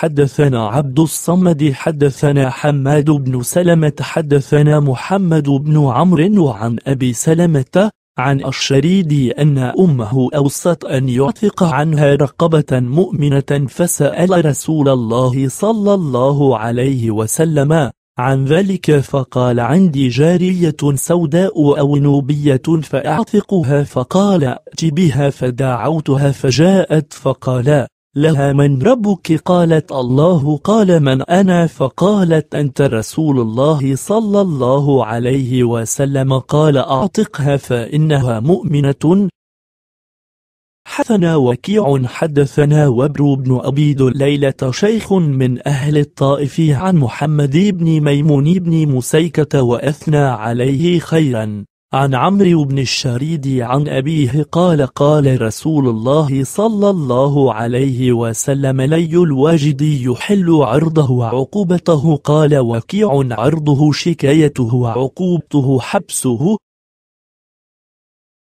حدثنا عبد الصمد حدثنا حماد بن سلمة حدثنا محمد بن عمرو وعن أبي سلمة عن الشريد أن أمه أوصت أن يعتق عنها رقبة مؤمنة فسأل رسول الله صلى الله عليه وسلم عن ذلك فقال عندي جارية سوداء أو نوبية فأعتقها فقال ائت بها فدعوتها فجاءت فقال لها من ربك قالت الله قال من أنا فقالت أنت رسول الله صلى الله عليه وسلم قال أعتقها فإنها مؤمنة حثنا وكيع حدثنا وبر بن أبي ليلة شيخ من أهل الطائف عن محمد بن ميمون بن مسيكة وأثنى عليه خيرا عن عمرو بن الشريد عن أبيه قال قال رسول الله صلى الله عليه وسلم لي الواجد يحل عرضه وعقوبته قال وكيع عرضه شكايته وعقوبته حبسه